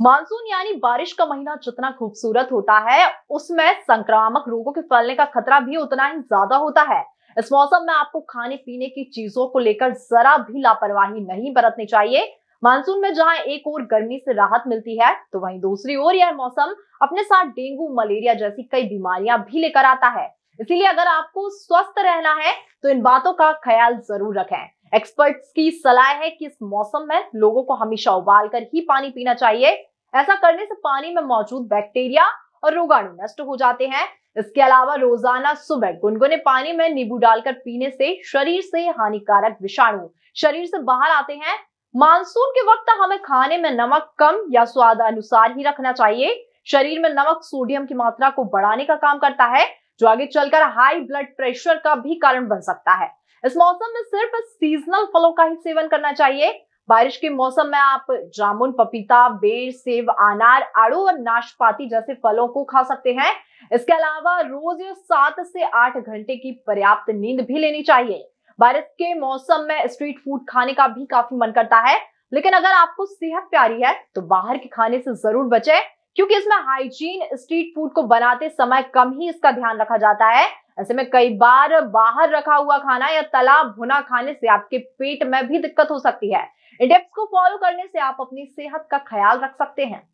monsoon यानी बारिश का महीना जितना खूबसूरत होता है उसमें संक्रामक रोगों के फैलने का खतरा भी उतना ही ज्यादा होता है इस मौसम में आपको खाने पीने की चीजों को लेकर जरा भी लापरवाही नहीं बरतनी चाहिए मानसून में जहां एक ओर गर्मी से राहत मिलती है तो वहीं दूसरी ओर यह मौसम अपने साथ डेंगू मलेरिया जैसी कई बीमारियां भी लेकर आता है इसीलिए अगर आपको स्वस्थ रहना है तो इन बातों का ख्याल जरूर रखें एक्सपर्ट्स की सलाह है कि इस मौसम में लोगों को हमेशा उबाल कर ही पानी पीना चाहिए ऐसा करने से पानी में मौजूद बैक्टीरिया और रोगाणु नष्ट हो जाते हैं इसके अलावा रोजाना सुबह गुनगुने पानी में नींबू डालकर पीने से शरीर से हानिकारक विषाणु शरीर से बाहर आते हैं मानसून के वक्त हमें खाने में नमक कम या स्वाद अनुसार ही रखना चाहिए शरीर में नमक सोडियम की मात्रा को बढ़ाने का काम करता है जो आगे चलकर हाई ब्लड प्रेशर का भी कारण बन सकता है इस मौसम में सिर्फ सीजनल फलों का ही सेवन करना चाहिए बारिश के मौसम में आप जामुन पपीता बेर सेब अनार आड़ू और नाशपाती जैसे फलों को खा सकते हैं इसके अलावा रोज सात से आठ घंटे की पर्याप्त नींद भी लेनी चाहिए बारिश के मौसम में स्ट्रीट फूड खाने का भी काफी मन करता है लेकिन अगर आपको सेहत प्यारी है तो बाहर के खाने से जरूर बचें क्योंकि इसमें हाइजीन स्ट्रीट फूड को बनाते समय कम ही इसका ध्यान रखा जाता है ऐसे में कई बार बाहर रखा हुआ खाना या तला भुना खाने से आपके पेट में भी दिक्कत हो सकती है इंडेक्स को फॉलो करने से आप अपनी सेहत का ख्याल रख सकते हैं